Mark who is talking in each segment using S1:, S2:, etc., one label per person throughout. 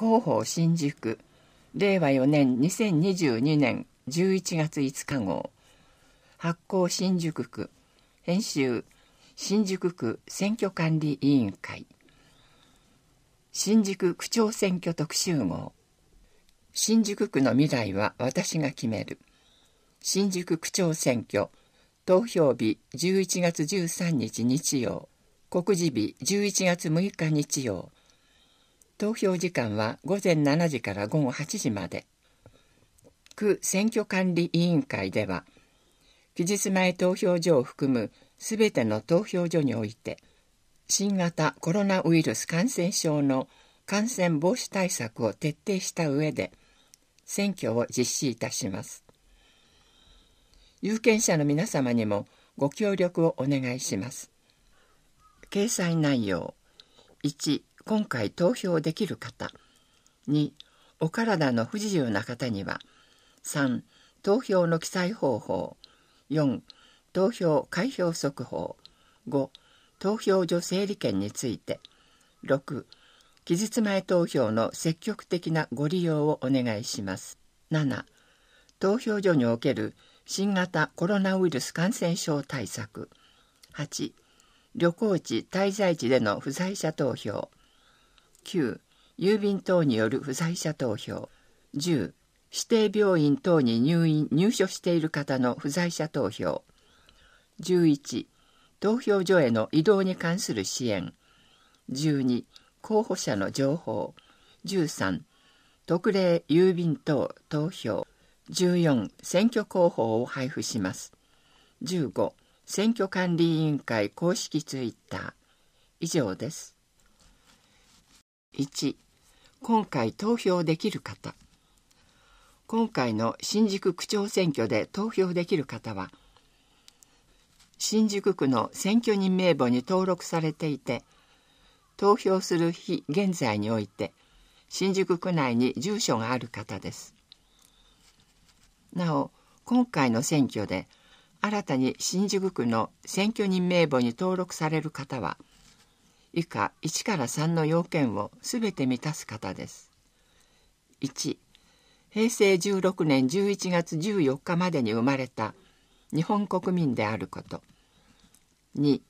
S1: 広報新宿令和4年2022年11月5日号発行新宿区編集新宿区選挙管理委員会新宿区長選挙特集号新宿区の未来は私が決める新宿区長選挙投票日11月13日日曜告示日11月6日日曜投票時間は午前7時から午後8時まで。区選挙管理委員会では、期日前投票所を含むすべての投票所において、新型コロナウイルス感染症の感染防止対策を徹底した上で、選挙を実施いたします。有権者の皆様にもご協力をお願いします。掲載内容1今回投票できる方2お体の不自由な方には3投票の記載方法4投票開票速報5投票所整理券について6期日前投票の積極的なご利用をお願いします7投票所における新型コロナウイルス感染症対策8旅行地滞在地での不在者投票9郵便等による不在者投票10指定病院等に入院入所している方の不在者投票11投票所への移動に関する支援12候補者の情報13特例郵便等投票14選挙広報を配布します15選挙管理委員会公式ツイッター以上です1今回投票できる方今回の新宿区長選挙で投票できる方は新宿区の選挙人名簿に登録されていて投票する日現在において新宿区内に住所がある方ですなお今回の選挙で新たに新宿区の選挙人名簿に登録される方は「以下1から3の要件をすべて満たす方です。1平成16年11月14日までに生まれた日本国民であること2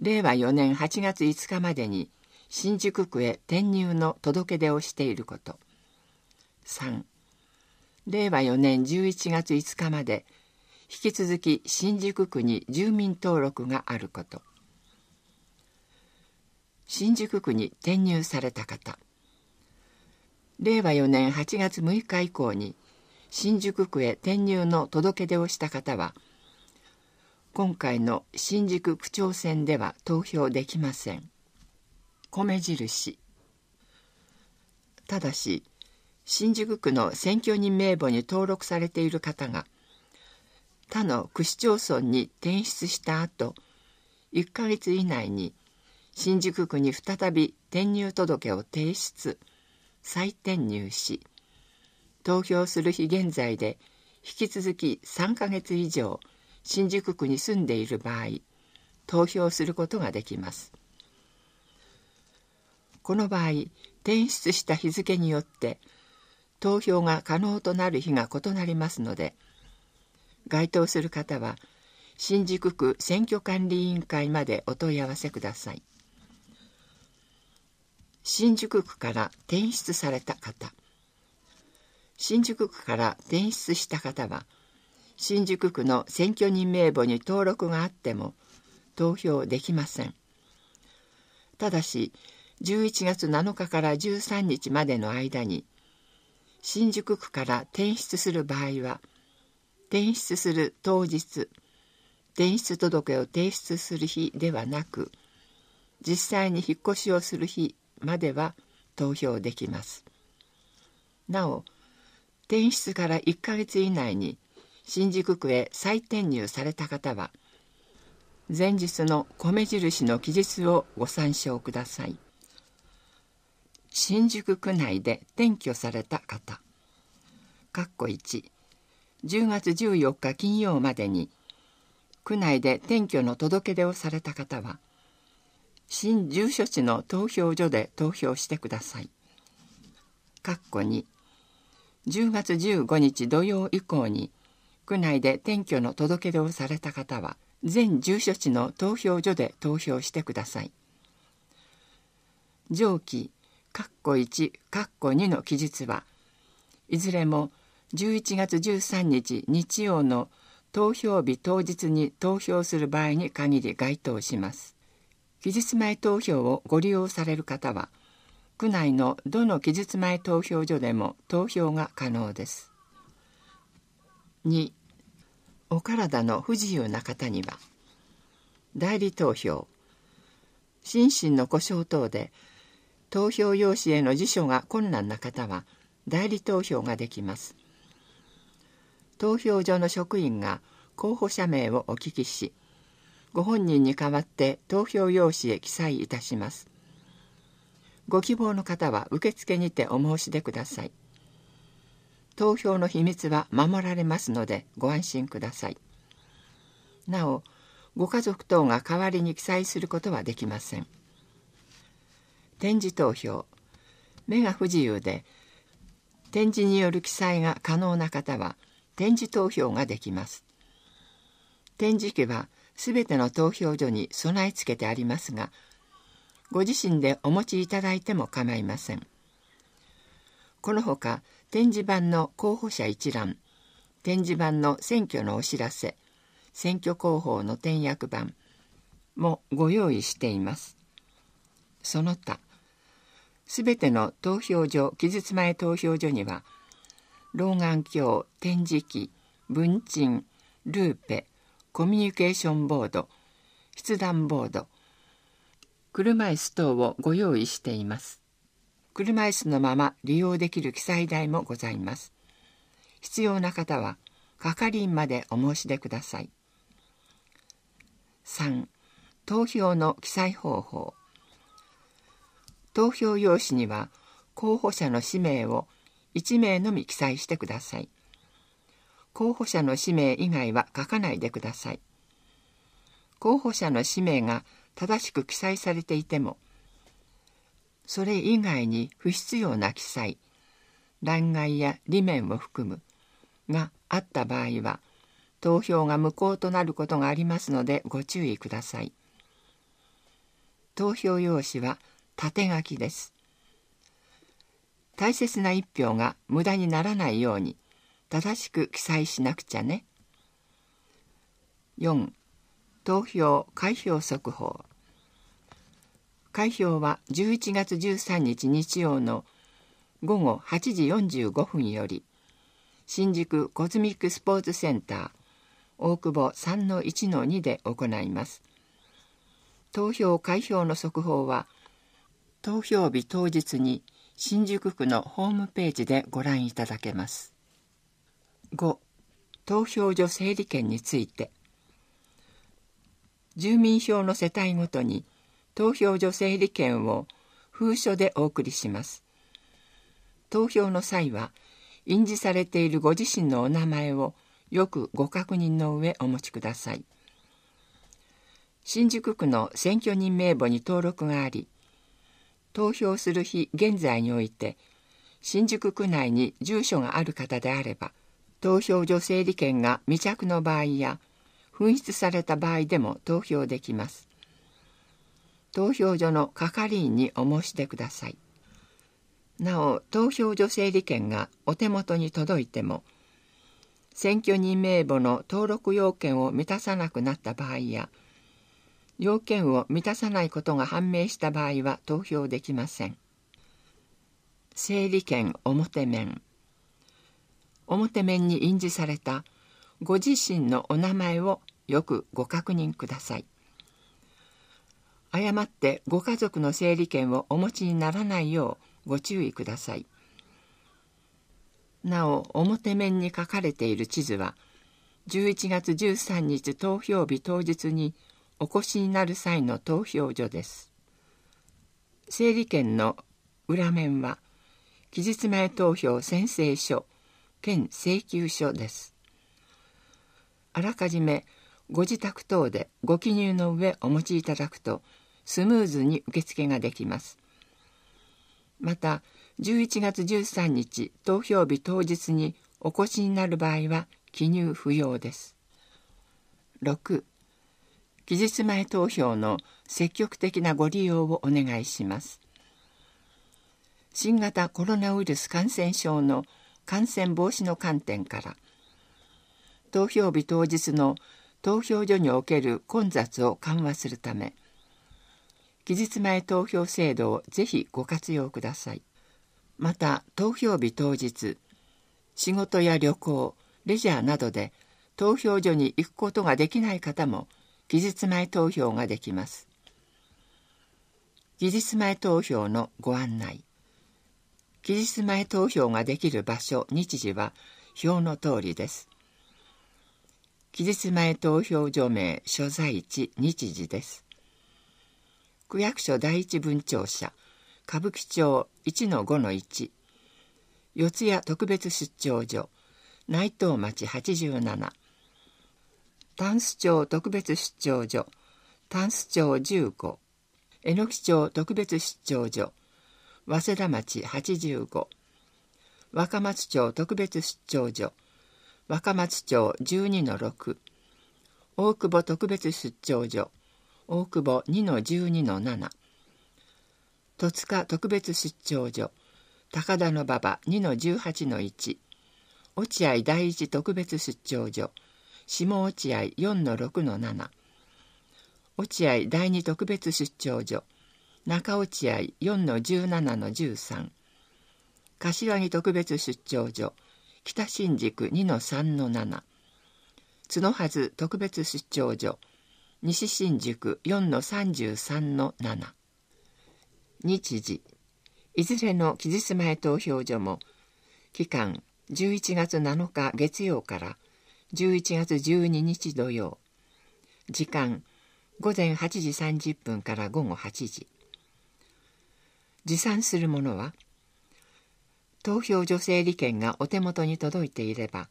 S1: 令和4年8月5日までに新宿区へ転入の届け出をしていること3令和4年11月5日まで引き続き新宿区に住民登録があること新宿区に転入された方令和4年8月6日以降に新宿区へ転入の届け出をした方は今回の新宿区長選では投票できません米印ただし新宿区の選挙人名簿に登録されている方が他の区市町村に転出した後1ヶ月以内に新宿区に再び転入届を提出再転入し投票する日現在で引き続き3ヶ月以上新宿区に住んでいる場合投票することができますこの場合転出した日付によって投票が可能となる日が異なりますので該当する方は新宿区選挙管理委員会までお問い合わせください。新宿区から転出された方新宿区から転出した方は新宿区の選挙人名簿に登録があっても投票できませんただし11月7日から13日までの間に新宿区から転出する場合は転出する当日転出届を提出する日ではなく実際に引っ越しをする日までは投票できます。なお転出から1ヶ月以内に新宿区へ再転入された方は前日の米印の記述をご参照ください。新宿区内で転居された方かっこ1 10月14日金曜までに区内で転居の届け出をされた方は新住所地の投票所で投票してください。括弧に10月15日土曜以降に区内で転居の届け出をされた方は全住所地の投票所で投票してください。上記括弧1括弧2の記述はいずれも11月13日日曜の投票日当日に投票する場合に限り該当します。期日前投票をご利用される方は区内のどの期日前投票所でも投票が可能です2お体の不自由な方には代理投票心身の故障等で投票用紙への辞書が困難な方は代理投票ができます投票所の職員が候補者名をお聞きしご本人に代わって投票用紙へ記載いたします。ご希望の方は受付にてお申し出ください。投票の秘密は守られますのでご安心ください。なお、ご家族等が代わりに記載することはできません。展示投票目が不自由で展示による記載が可能な方は展示投票ができます。展示機はすべての投票所に備え付けてありますが、ご自身でお持ちいただいても構いません。このほか、展示板の候補者一覧、展示板の選挙のお知らせ、選挙広報の点訳版もご用意しています。その他、すべての投票所、期日前投票所には、老眼鏡、展示機、文鎮、ルーペ、コミュニケーションボード筆談ボード車椅子等をご用意しています車椅子のまま利用できる記載台もございます必要な方は係員までお申し出ください3投票の記載方法投票用紙には候補者の氏名を1名のみ記載してください候補者の氏名以外は書かないでください。候補者の氏名が正しく記載されていても、それ以外に不必要な記載、欄外や理面を含むがあった場合は、投票が無効となることがありますのでご注意ください。投票用紙は縦書きです。大切な一票が無駄にならないように、正しく記載しなくちゃね。4投票開票速報開票は11月13日日曜の午後8時45分より新宿コズミックスポーツセンター大久保3-1-2で行います。投票開票の速報は投票日当日に新宿区のホームページでご覧いただけます。5投票所整理券について住民票の世帯ごとに投票所整理券を封書でお送りします投票の際は印字されているご自身のお名前をよくご確認の上お持ちください新宿区の選挙人名簿に登録があり投票する日現在において新宿区内に住所がある方であれば投票所整理券が未着の場合や紛失された場合でも投票できます。投票所の係員にお申し出ください。なお、投票所整理券がお手元に届いても、選挙人名簿の登録要件を満たさなくなった場合や、要件を満たさないことが判明した場合は投票できません。整理券表面表面に印字されたご自身のお名前をよくご確認ください誤ってご家族の整理券をお持ちにならないようご注意くださいなお表面に書かれている地図は11月13日投票日当日にお越しになる際の投票所です整理券の裏面は期日前投票宣誓書兼請求書です。あらかじめご自宅等でご記入の上お持ちいただくとスムーズに受付ができます。また11月13日投票日当日にお越しになる場合は記入不要です。6期日前投票の積極的なご利用をお願いします。新型コロナウイルス感染症の感染防止の観点から投票日当日の投票所における混雑を緩和するため期日前投票制度をぜひご活用くださいまた投票日当日仕事や旅行レジャーなどで投票所に行くことができない方も期日前投票ができます期日前投票のご案内期日前投票ができる場所、日時は表の通りです。期日前投票所名、所在地、日時です。区役所第一分庁舎、歌舞伎町1-5-1、四谷特別出張所、内藤町87、タンス町特別出張所、タンス町15、榎の町特別出張所、早稲田町85、若松町特別出張所、若松町12-6、大久保特別出張所、大久保2-12-7、戸塚特別出張所、高田馬場2-18-1、落合第一特別出張所、下落合4-6-7、落合第二特別出張所中落合4-17-13柏木特別出張所北新宿2-3-7角筈特別出張所西新宿4-33-7日時いずれの期日前投票所も期間11月7日月曜から11月12日土曜時間午前8時30分から午後8時持参するものは投票助成利権がお手元に届いていれば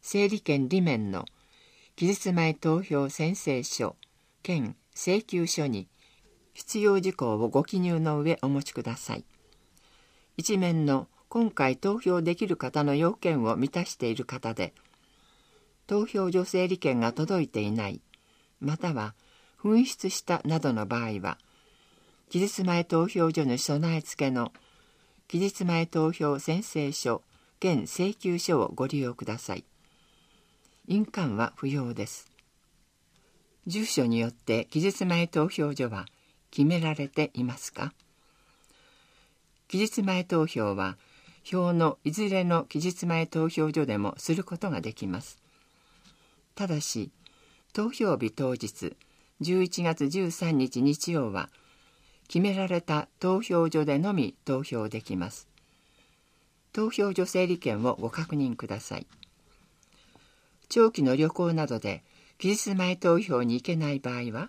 S1: 整理券裏面の期日前投票宣誓書兼請求書に必要事項をご記入の上お持ちください一面の今回投票できる方の要件を満たしている方で投票助成利権が届いていないまたは紛失したなどの場合は期日前投票所の備え付けの期日前投票宣誓書兼請求書をご利用ください印鑑は不要です住所によって期日前投票所は決められていますか期日前投票は票のいずれの期日前投票所でもすることができますただし投票日当日11月13日日曜は「決められた投票所でのみ投票できます。投票所整理券をご確認ください。長期の旅行などで期日前投票に行けない場合は、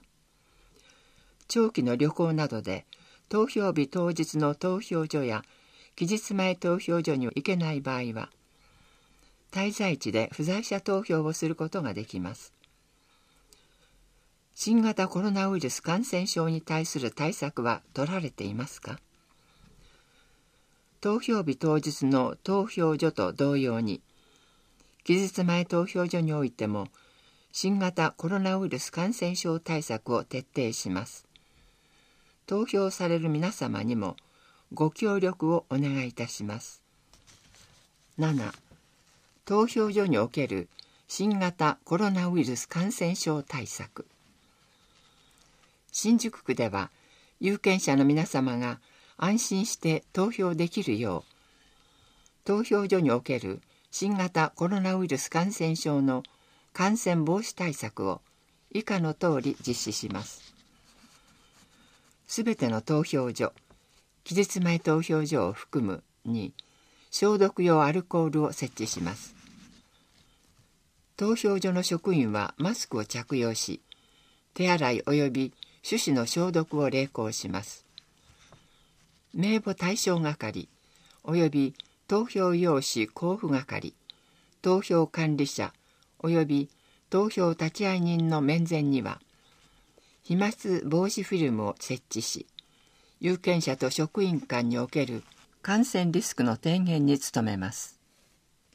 S1: 長期の旅行などで投票日当日の投票所や期日前投票所に行けない場合は、滞在地で不在者投票をすることができます。新型コロナウイルス感染症に対する対策は取られていますか投票日当日の投票所と同様に期日前投票所においても新型コロナウイルス感染症対策を徹底します投票される皆様にもご協力をお願いいたします7投票所における新型コロナウイルス感染症対策新宿区では有権者の皆様が安心して投票できるよう投票所における新型コロナウイルス感染症の感染防止対策を以下のとおり実施します。すべての投票所、期日前投票所を含むに消毒用アルコールを設置します。投票所の職員はマスクを着用し、手洗い及び種子の消毒を励行します。名簿対象係及び投票用紙交付係投票管理者及び投票立会人の面前には飛沫防止フィルムを設置し有権者と職員間における感染リスクの低減に努めます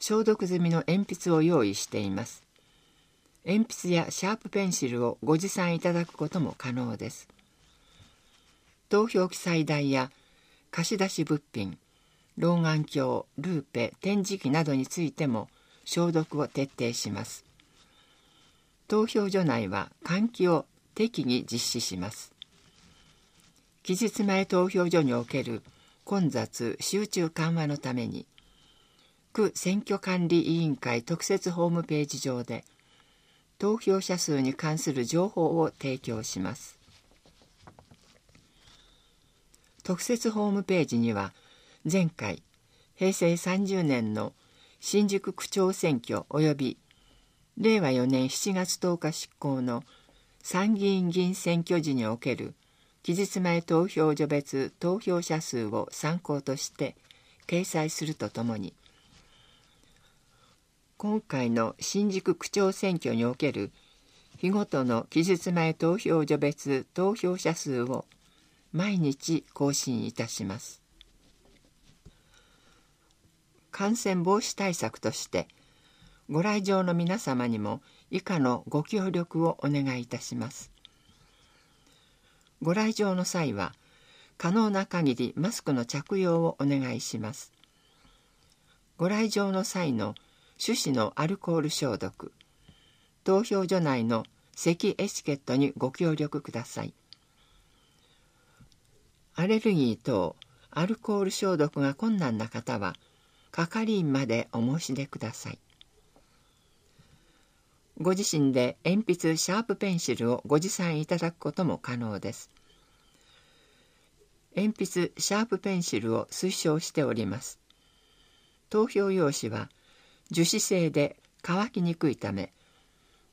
S1: 消毒済みの鉛筆を用意しています鉛筆やシャープペンシルをご持参いただくことも可能です。投票記載台や貸し出し物品、老眼鏡、ルーペ、展示機などについても消毒を徹底します。投票所内は換気を適宜実施します。期日前投票所における混雑・集中緩和のために、区選挙管理委員会特設ホームページ上で投票者数に関する情報を提供します。特設ホームページには前回平成30年の新宿区長選挙及び令和4年7月10日執行の参議院議員選挙時における期日前投票所別投票者数を参考として掲載するとともに今回の新宿区長選挙における日ごとの期日前投票所別投票者数を毎日更新いたします。感染防止対策としてご来場の皆様にも以下のご協力をお願いいたします。ご来場の際は可能な限りマスクの着用をお願いします。ご来場の際の手指のアルコール消毒投票所内の咳エチケットにご協力くださいアレルギー等アルコール消毒が困難な方は係員までお申し出くださいご自身で鉛筆シャープペンシルをご持参いただくことも可能です鉛筆シャープペンシルを推奨しております投票用紙は樹脂製で乾きにくいため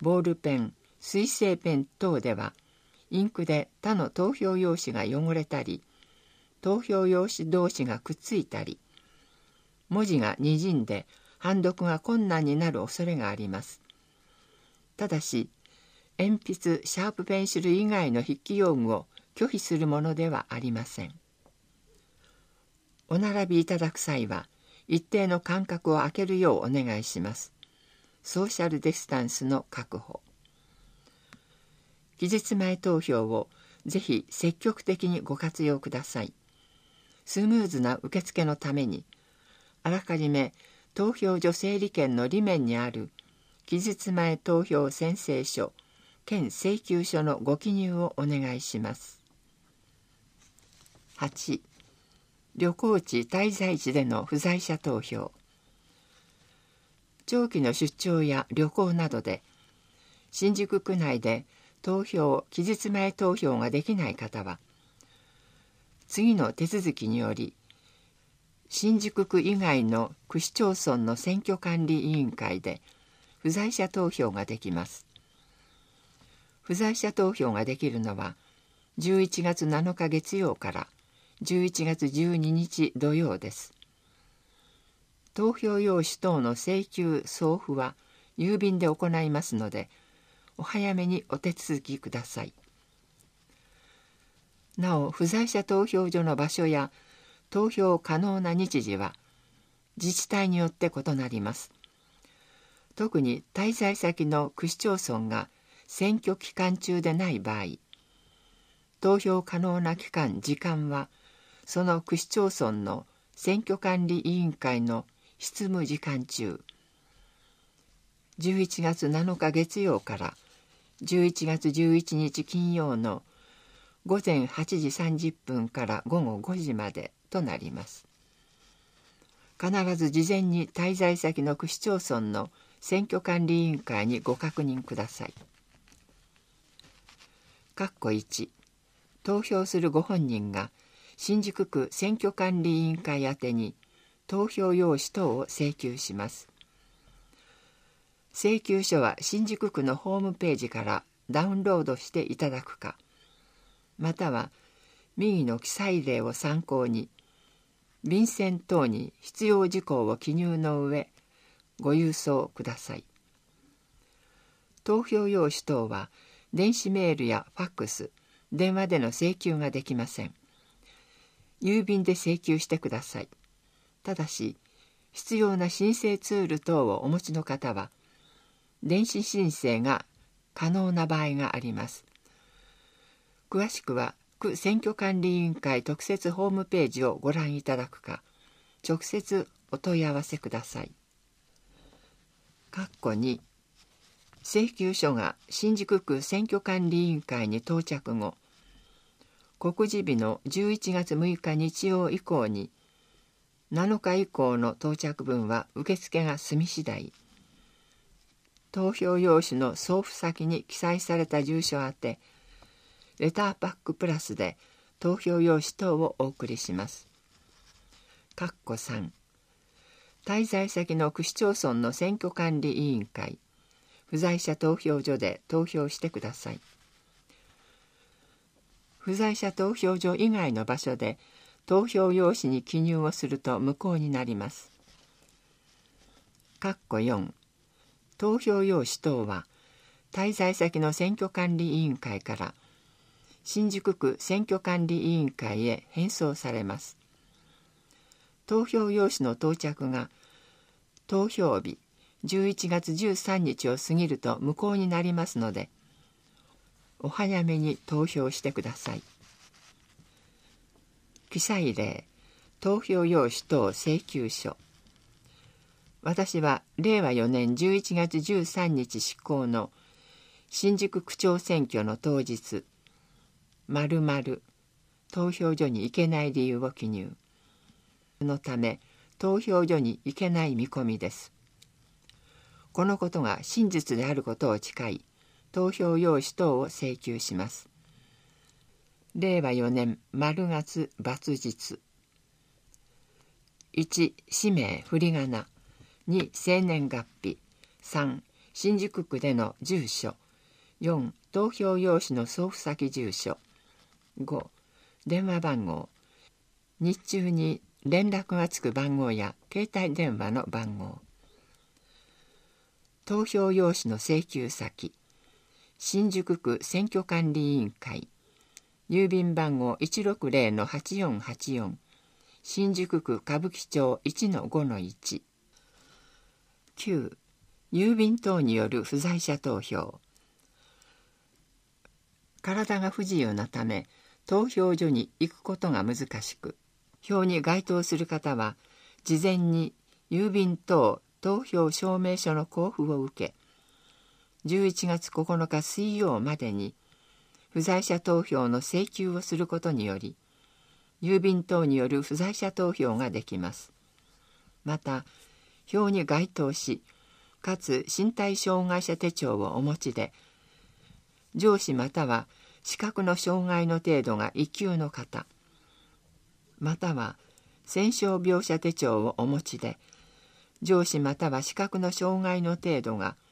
S1: ボールペン水性ペン等ではインクで他の投票用紙が汚れたり投票用紙同士がくっついたり文字がにじんで判読が困難になる恐れがあります。ただし鉛筆シャープペンシル以外の筆記用具を拒否するものではありません。お並びいただく際は一定の間隔を空けるようお願いします。ソーシャルディスタンスの確保。期日前投票をぜひ積極的にご活用ください。スムーズな受付のために、あらかじめ投票助成利権の裏面にある期日前投票宣誓書県請求書のご記入をお願いします。8旅行地滞在地での不在者投票長期の出張や旅行などで新宿区内で投票期日前投票ができない方は次の手続きにより新宿区以外の区市町村の選挙管理委員会で不在者投票ができます不在者投票ができるのは11月7日月曜から11月12日土曜です。投票用紙等の請求送付は郵便で行いますので、お早めにお手続きください。なお、不在者投票所の場所や投票可能な日時は、自治体によって異なります。特に滞在先の区市町村が選挙期間中でない場合、投票可能な期間・時間はその区市町村の選挙管理委員会の執務時間中11月7日月曜から11月11日金曜の午前8時30分から午後5時までとなります必ず事前に滞在先の区市町村の選挙管理委員会にご確認ください。1投票するご本人が新宿区選挙管理委員会宛てに投票用紙等を請求します請求書は新宿区のホームページからダウンロードしていただくかまたは右の記載例を参考に便箋等に必要事項を記入の上ご郵送ください投票用紙等は電子メールやファックス電話での請求ができません郵便で請求してくださいただし必要な申請ツール等をお持ちの方は電子申請が可能な場合があります詳しくは区選挙管理委員会特設ホームページをご覧いただくか直接お問い合わせください。括弧2請求書が新宿区選挙管理委員会に到着後告示日の11月6日日曜以降に7日以降の到着分は受付が済み次第投票用紙の送付先に記載された住所宛てレターパックプラスで投票用紙等をお送りします。かっこ3滞在先の区市町村の選挙管理委員会不在者投票所で投票してください。不在者投票所以外の場所で投票用紙に記入をすると無効になります。4投票用紙等は滞在先の選挙管理委員会から新宿区選挙管理委員会へ返送されます。投票用紙の到着が投票日11月13日を過ぎると無効になりますのでお早めに投票してください。記載例投票用紙等請求書私は令和4年11月13日施行の新宿区長選挙の当日〇〇投票所に行けない理由を記入のため投票所に行けない見込みですこのことが真実であることを誓い投票用紙等を請求します。令和4年丸月末日1氏名振り仮名2生年月日3新宿区での住所4投票用紙の送付先住所5電話番号日中に連絡がつく番号や携帯電話の番号投票用紙の請求先新宿区選挙管理委員会郵便番号160-8484新宿区歌舞伎町1-5-1 9郵便等による不在者投票体が不自由なため投票所に行くことが難しく票に該当する方は事前に郵便等投票証明書の交付を受け11月9日水曜までに不在者投票の請求をすることにより郵便等による不在者投票ができますまた票に該当しかつ身体障害者手帳をお持ちで上司または視覚の障害の程度が一級の方または戦傷病者手帳をお持ちで上司または視覚の障害の程度が1級の方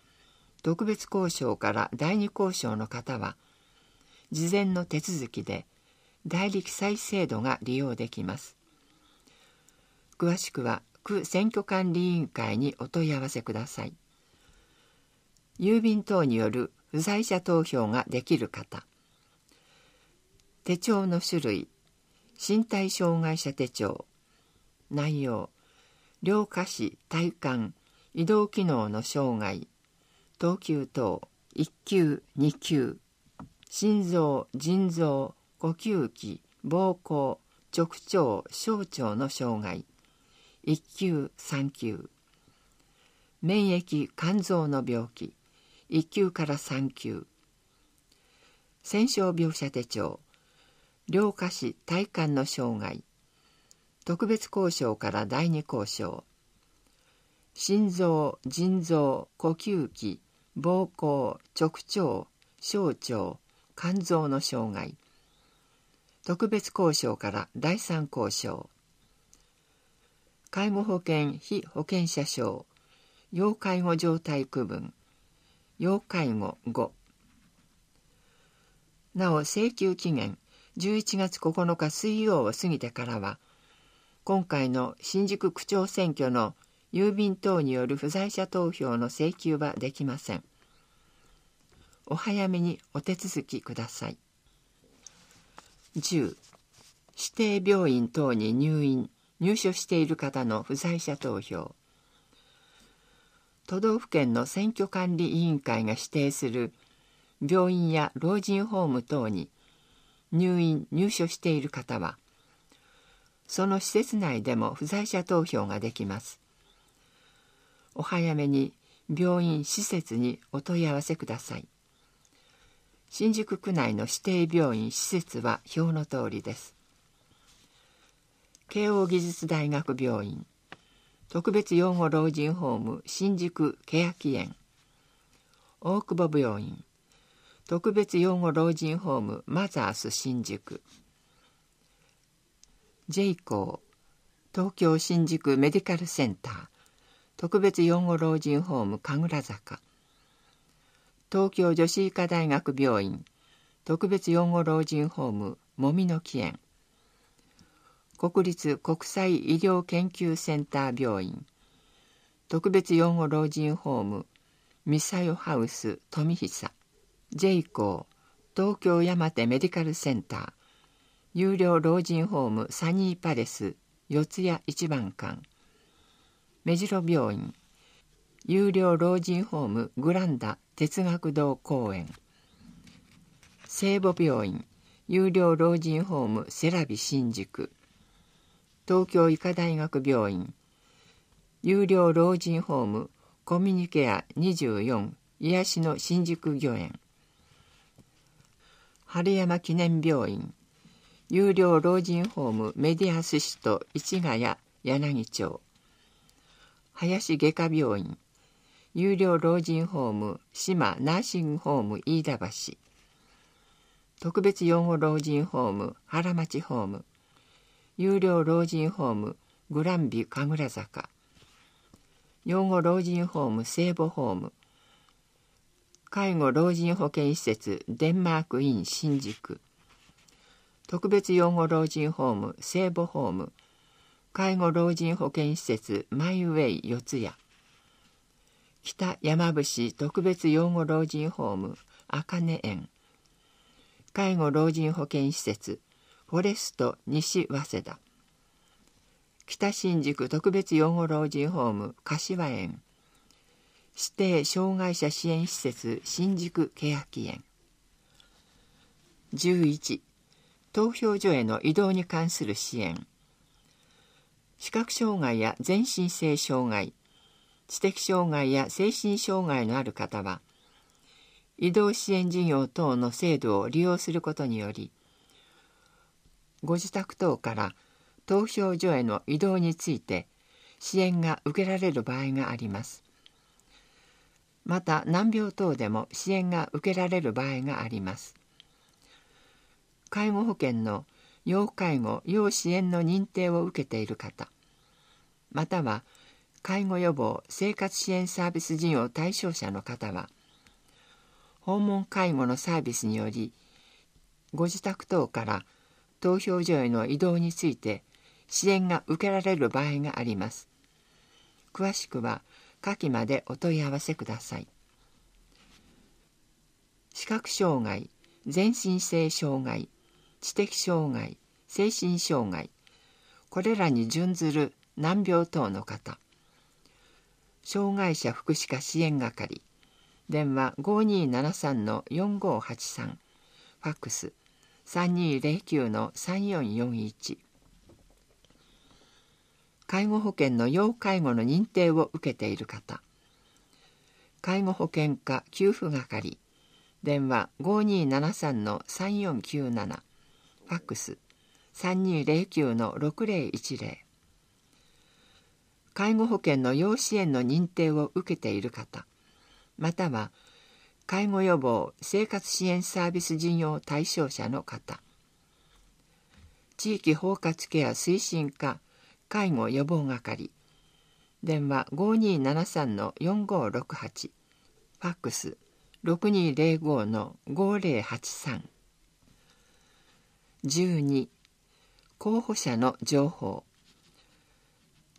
S1: 特別交渉から第二交渉の方は事前の手続きで代理記載制度が利用できます詳しくは区選挙管理委員会にお問い合わせください郵便等による不在者投票ができる方手帳の種類身体障害者手帳内容両下肢体幹移動機能の障害等級等1級2級心臓腎臓呼吸器膀胱直腸小腸の障害1級3級免疫肝臓の病気1級から3級戦傷描写手帳両下肢体幹の障害特別交渉から第二交渉心臓腎臓呼吸器膀胱直腸小腸肝臓の障害特別交渉から第三交渉介護保険非保険者証要介護状態区分要介護5なお請求期限11月9日水曜を過ぎてからは今回の新宿区長選挙の郵便等による不在者投票の請求はできません。お早めにお手続きください。10指定病院等に入院入所している方の不在者投票都道府県の選挙管理委員会が指定する病院や老人ホーム等に入院入所している方はその施設内でも不在者投票ができますお早めに病院施設にお問い合わせください新宿区内の指定病院施設は表の通りです慶応義術大学病院特別養護老人ホーム新宿欅園大久保病院特別養護老人ホームマザース新宿 J 校東京新宿メディカルセンター特別養護老人ホーム神楽坂東京女子医科大学病院特別養護老人ホームもみの木園国立国際医療研究センター病院特別養護老人ホームミサヨハウス富久 J 校東京山手メディカルセンター有料老人ホームサニーパレス四谷一番館目白病院有料老人ホームグランダ哲学堂公園聖母病院有料老人ホームセラビ新宿東京医科大学病院有料老人ホームコミュニケア24癒しの新宿御苑春山記念病院有料老人ホームメディアスシト市ヶ谷柳町林外科病院有料老人ホーム島ナーシングホーム飯田橋特別養護老人ホーム原町ホーム有料老人ホームグランビ神楽坂養護老人ホーム聖母ホーム介護老人保健施設デンマークイン新宿特別養護老人ホーム聖母ホーム介護老人保健施設マイウェイ四谷北山伏特別養護老人ホーム茜園介護老人保健施設フォレスト西早稲田北新宿特別養護老人ホーム柏園指定障害者支援施設新宿欅園11投票所への移動に関する支援視覚障害や全身性障害知的障害や精神障害のある方は移動支援事業等の制度を利用することによりご自宅等から投票所への移動について支援が受けられる場合があります。また難病等でも支援が受けられる場合があります。介護保険の要介護・要支援の認定を受けている方または介護予防・生活支援サービス事業対象者の方は訪問介護のサービスによりご自宅等から投票所への移動について支援が受けられる場合があります。詳しくは下記までお問い合わせください。視覚障害、全身性障害、知的障害精神障害これらに準ずる難病等の方障害者福祉課支援係電話5273-4583ファックス3209-3441介護保険の要介護の認定を受けている方介護保険課給付係電話5273-3497ファックス3209-6010介護保険の要支援の認定を受けている方または介護予防生活支援サービス事業対象者の方地域包括ケア推進課介護予防係電話5273-4568ファックス6205-5083 12候補者の情報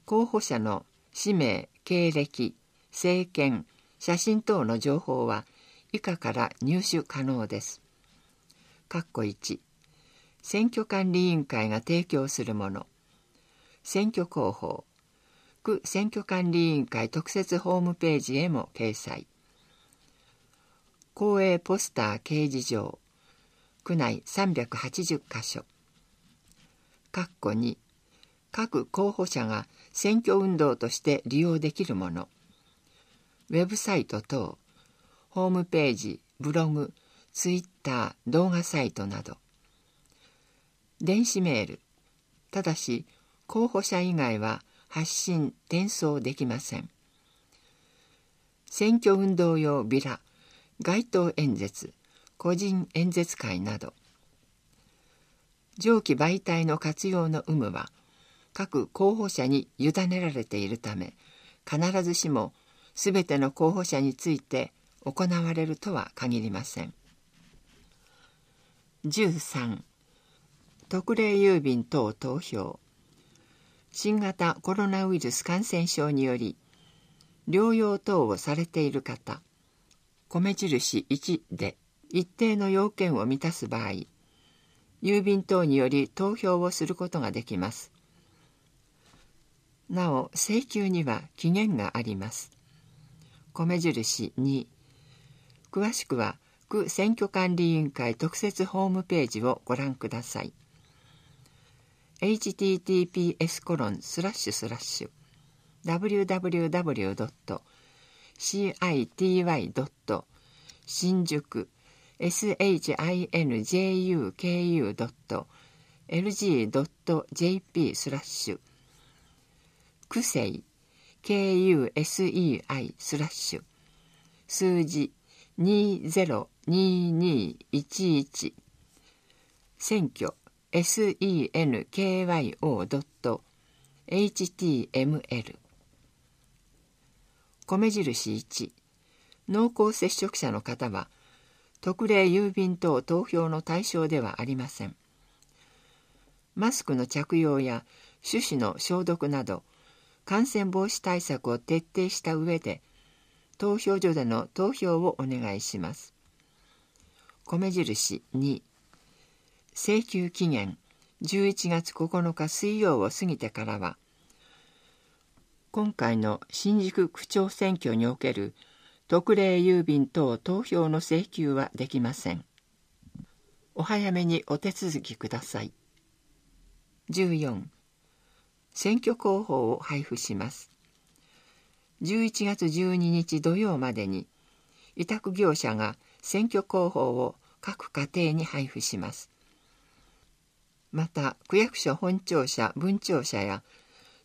S1: 候補者の氏名経歴政権写真等の情報は以下から入手可能です。1選挙管理委員会が提供するもの選挙広報区選挙管理委員会特設ホームページへも掲載公営ポスター掲示場国内380カ所。括弧2各候補者が選挙運動として利用できるものウェブサイト等ホームページブログツイッター動画サイトなど電子メールただし候補者以外は発信転送できません選挙運動用ビラ街頭演説個人演説会など上記媒体の活用の有無は各候補者に委ねられているため必ずしも全ての候補者について行われるとは限りません。13特例郵便等投票新型コロナウイルス感染症により療養等をされている方米印1で一定の要件を満たす場合郵便等により投票をすることができますなお請求には期限があります米印2詳しくは区選挙管理委員会特設ホームページをご覧ください https コロンスラッシュスラッシュ www.city.com 新宿 shinjuku.lg.jp スラッシュクセイ kusei スラッシュ数字202211選挙 senkyo.html 米印1濃厚接触者の方は特例郵便等投票の対象ではありませんマスクの着用や手指の消毒など感染防止対策を徹底した上で投票所での投票をお願いします米印2請求期限11月9日水曜を過ぎてからは今回の新宿区長選挙における「特例郵便等投票の請求はできませんお早めにお手続きください14選挙広報を配布します11月12日土曜までに委託業者が選挙広報を各家庭に配布しますまた区役所本庁舎分庁舎や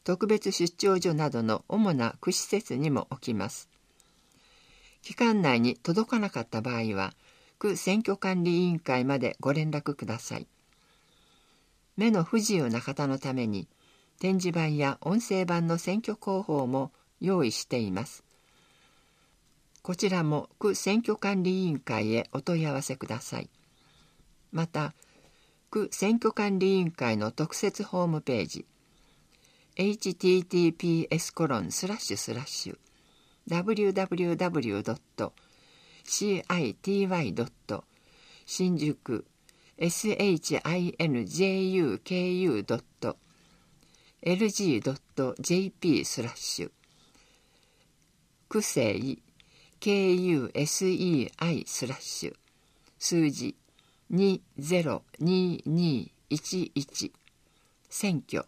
S1: 特別出張所などの主な区施設にも置きます期間内に届かなかった場合は、区選挙管理委員会までご連絡ください。目の不自由な方のために、展示板や音声版の選挙広報も用意しています。こちらも区選挙管理委員会へお問い合わせください。また、区選挙管理委員会の特設ホームページ https コロンスラッシュスラッシュ www.city.com 新宿 shinjuku.lg.jp スラッシュ区政 kusei スラッシュ数字202211選挙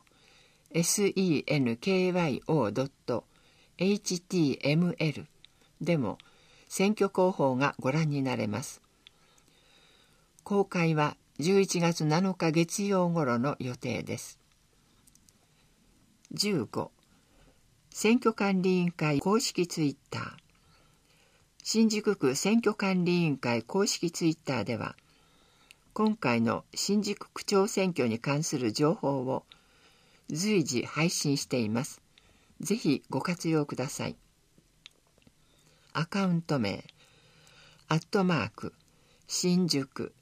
S1: senkyo.com html でも選挙広報がご覧になれます。公開は11月7日月曜頃の予定です。15選挙管理委員会公式ツイッター新宿区選挙管理委員会公式ツイッターでは今回の新宿区長選挙に関する情報を随時配信しています。ぜひご活用ください。アカウント名、アットマーク、新宿、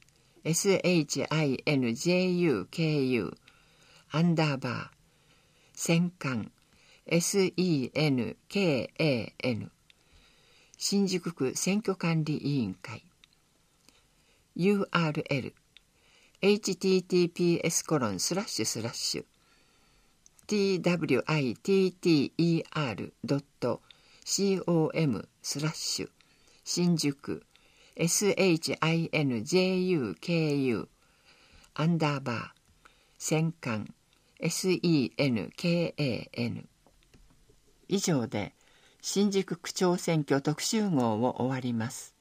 S1: shinjuku, アンダーバー、戦艦、senkan, 新宿区選挙管理委員会、URL, https コロンスラッシュスラッシュ twitter.com スラッシュ新宿 shinjuku アンダーバー戦艦 senkan 以上で新宿区長選挙特集号を終わります。